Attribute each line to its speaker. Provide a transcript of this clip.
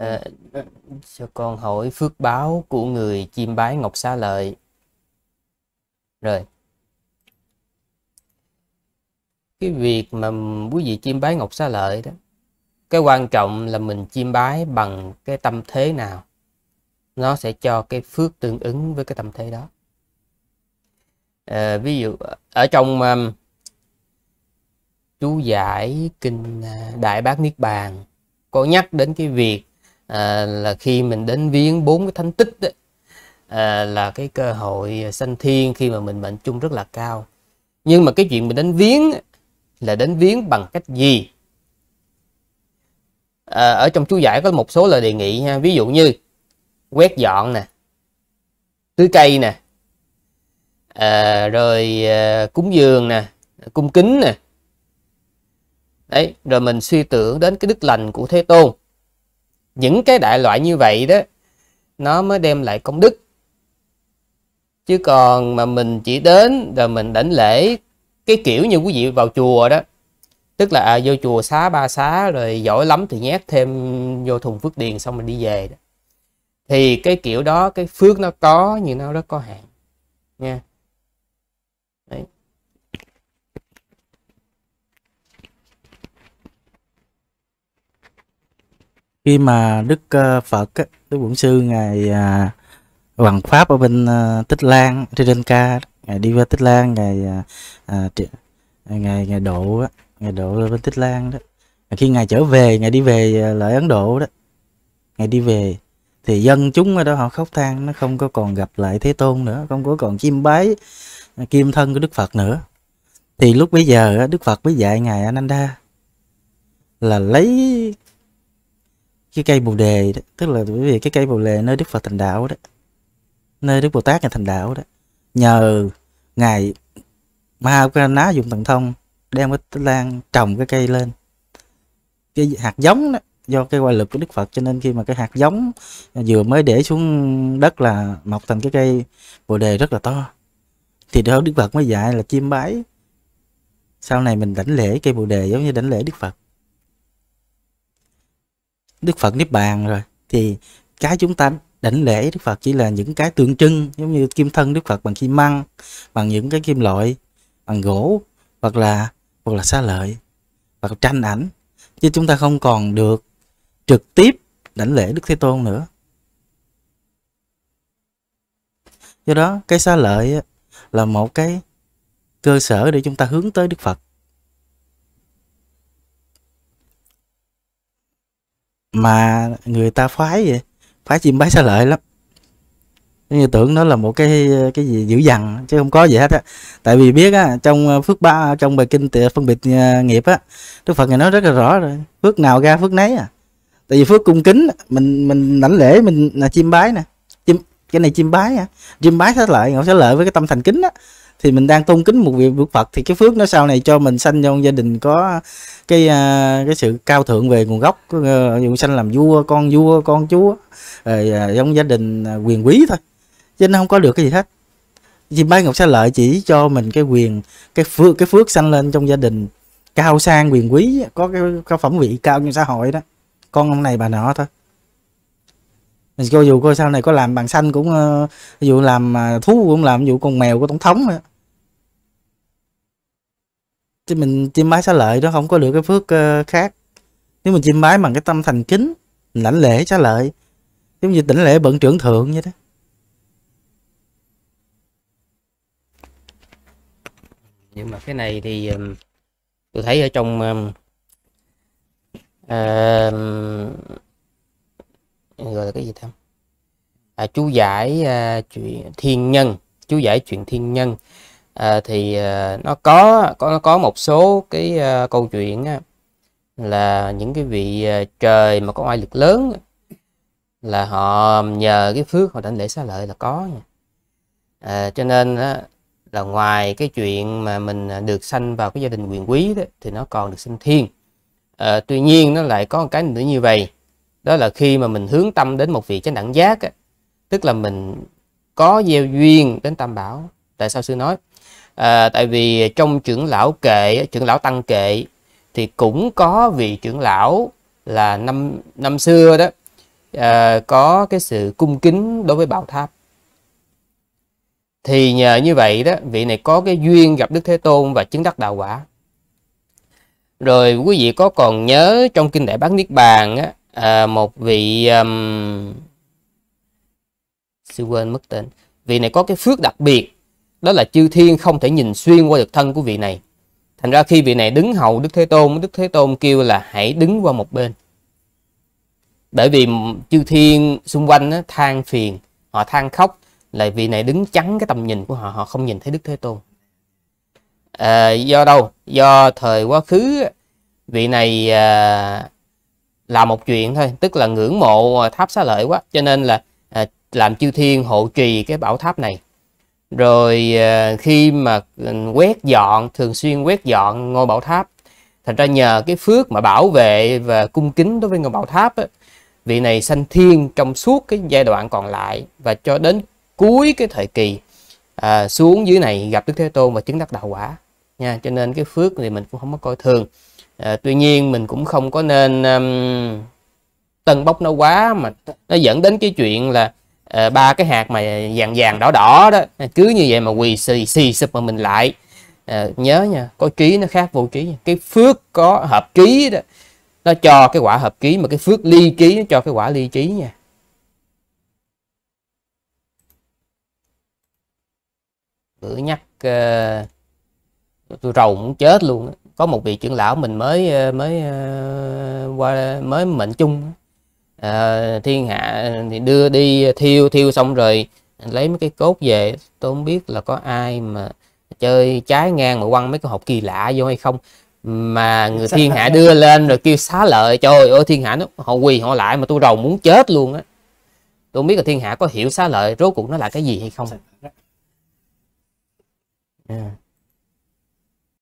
Speaker 1: à, cho con hỏi phước báo của người chiêm bái ngọc xá lợi rồi cái việc mà quý vị chiêm bái ngọc xá lợi đó cái quan trọng là mình chiêm bái bằng cái tâm thế nào nó sẽ cho cái phước tương ứng với cái tâm thế đó à, ví dụ ở trong um, chú giải kinh đại bác niết bàn có nhắc đến cái việc à, là khi mình đến viếng bốn cái thánh tích đó à, là cái cơ hội sanh thiên khi mà mình mệnh chung rất là cao nhưng mà cái chuyện mình đến viếng là đến viếng bằng cách gì à, ở trong chú giải có một số lời đề nghị ha. ví dụ như quét dọn nè tưới cây nè à, rồi à, cúng dường nè cung kính nè đấy rồi mình suy tưởng đến cái đức lành của thế tôn những cái đại loại như vậy đó nó mới đem lại công đức chứ còn mà mình chỉ đến rồi mình đảnh lễ cái kiểu như quý vị vào chùa đó tức là à, vô chùa xá ba xá rồi giỏi lắm thì nhét thêm vô thùng phước điền xong mình đi về đó. thì cái kiểu đó cái phước nó có nhưng nó rất có hạn nha Đấy.
Speaker 2: khi mà đức ờ, phật đức bổn sư ngài à, hoàng pháp ở bên ờ, tích lan sri lanka ngài đi qua tích lan ngài à, à, ngài ngài độ ngài độ bên tích lan đó khi ngài trở về ngài đi về lại ấn độ đó ngài đi về thì dân chúng ở đó họ khóc than nó không có còn gặp lại thế tôn nữa không có còn chiêm bái kim thân của đức phật nữa thì lúc bây giờ đức phật mới dạy ngài ananda là lấy cái cây bồ đề đó tức là bởi vì cái cây bồ đề nơi đức phật thành đạo đó nơi đức bồ tát thành đạo đó nhờ ngài ma ukraina dùng thần thông đem cái lan trồng cái cây lên cái hạt giống đó do cái quay lực của đức phật cho nên khi mà cái hạt giống vừa mới để xuống đất là mọc thành cái cây bồ đề rất là to thì đó đức phật mới dạy là chiêm bái sau này mình đảnh lễ cây bồ đề giống như đảnh lễ đức phật Đức Phật niết bàn rồi thì cái chúng ta đảnh lễ Đức Phật chỉ là những cái tượng trưng giống như kim thân Đức Phật bằng kim măng, bằng những cái kim loại, bằng gỗ hoặc là hoặc là xa lợi hoặc tranh ảnh chứ chúng ta không còn được trực tiếp đảnh lễ Đức Thế Tôn nữa. Do đó cái xa lợi là một cái cơ sở để chúng ta hướng tới Đức Phật. mà người ta phái vậy phái chim bái xá lợi lắm như tưởng nó là một cái cái gì dữ dằn chứ không có gì hết á tại vì biết á trong ờ, phước ba trong bài kinh tịa phân biệt ờ, nghiệp á đức phật này nói rất là rõ rồi phước nào ra phước nấy à tại vì phước cung kính mình mình lãnh lễ mình là chim bái nè chim cái này chim bái à chim bái xá lợi ngộ xá lợi với cái tâm thành kính á thì mình đang tôn kính một vị Đức Phật thì cái phước nó sau này cho mình sanh trong gia đình có cái à, cái sự cao thượng về nguồn gốc ờ, dụ sanh làm vua con vua con chúa rồi ờ, à, trong gia đình à, quyền quý thôi chứ nó không có được cái gì hết vì Mai Ngọc Sa Lợi chỉ cho mình cái quyền cái phước cái phước sanh lên trong gia đình cao sang quyền quý có cái, có phẩm vị cao trong xã hội đó con ông này bà nọ thôi cho dù coi sau này có làm bằng xanh cũng ví ờ, dụ làm ờ, thú cũng làm ví dụ con mèo của tổng thống nữa chứ mình chim bái xá lợi nó không có được cái phước ờ, khác nếu mình chim bái bằng cái tâm thành kính mình lãnh lễ xá lợi giống như tỉnh lễ bận trưởng thượng vậy đó
Speaker 1: nhưng mà cái này thì tôi thấy ở trong uh, gọi là cái gì ta à, chú giải à, chuyện thiên nhân chú giải chuyện thiên nhân à, thì à, nó có có nó có một số cái à, câu chuyện á, là những cái vị à, trời mà có oai lực lớn là họ nhờ cái phước họ đảnh lễ xá lợi là có À, cho nên á, là ngoài cái chuyện mà mình được sanh vào cái gia đình quyền quý đó, thì nó còn được sinh thiên à, tuy nhiên nó lại có một cái nữa như vậy đó là khi mà mình hướng tâm đến một vị chánh đẳng giác á, tức là mình có gieo duyên đến tam bảo tại sao sư nói à, tại vì trong trưởng lão kệ trưởng lão tăng kệ thì cũng có vị trưởng lão là năm năm xưa đó à, có cái sự cung kính đối với bảo tháp thì nhờ như vậy đó vị này có cái duyên gặp đức thế tôn và chứng đắc đạo quả rồi quý vị có còn nhớ trong kinh đại bát niết bàn á, à, một vị um, sư quên mất tên vị này có cái phước đặc biệt đó là chư thiên không thể nhìn xuyên qua được thân của vị này thành ra khi vị này đứng hầu đức thế tôn đức thế tôn kêu là hãy đứng qua một bên bởi vì chư thiên xung quanh á, than phiền họ than khóc là vị này đứng chắn cái tầm nhìn của họ họ không nhìn thấy đức thế tôn à, do đâu do thời quá khứ vị này à, làm một chuyện thôi tức là ngưỡng mộ tháp xá lợi quá cho nên là làm chư thiên hộ trì cái bảo tháp này rồi ờ, khi mà ừ, quét dọn thường xuyên quét dọn ngôi bảo tháp thành ra nhờ cái phước mà bảo vệ và cung kính đối với ngôi bảo tháp ấy, vị này sanh thiên trong suốt cái giai đoạn còn lại và cho đến cuối cái thời kỳ à, xuống dưới này gặp Đức Thế Tôn và chứng đắc đạo quả nha cho nên cái phước thì mình cũng không có coi thường à, tuy nhiên mình cũng không có nên um, tân bốc nó quá mà nó dẫn đến cái chuyện là Ờ, ba cái hạt mà vàng vàng đỏ đỏ đó cứ như vậy mà quỳ xì xì sụp mà mình lại à, nhớ nha có trí nó khác vô trí cái phước có hợp trí đó nó cho cái quả hợp trí mà cái phước ly trí nó cho cái quả ly trí nha bữa nhắc ờ, tôi rầu muốn chết luôn có một vị trưởng lão mình mới mới qua mới mệnh chung à, thiên hạ thì đưa đi thiêu thiêu xong rồi lấy mấy cái cốt về tôi không biết là có ai mà chơi trái ngang mà quăng mấy cái hộp kỳ lạ vô hay không mà người thiên hạ đưa lên rồi kêu xá lợi trời ơi thiên hạ nó họ quỳ họ lại mà tôi rầu muốn chết luôn á tôi không biết là thiên hạ có hiểu xá lợi rốt cuộc nó là cái gì hay không yeah.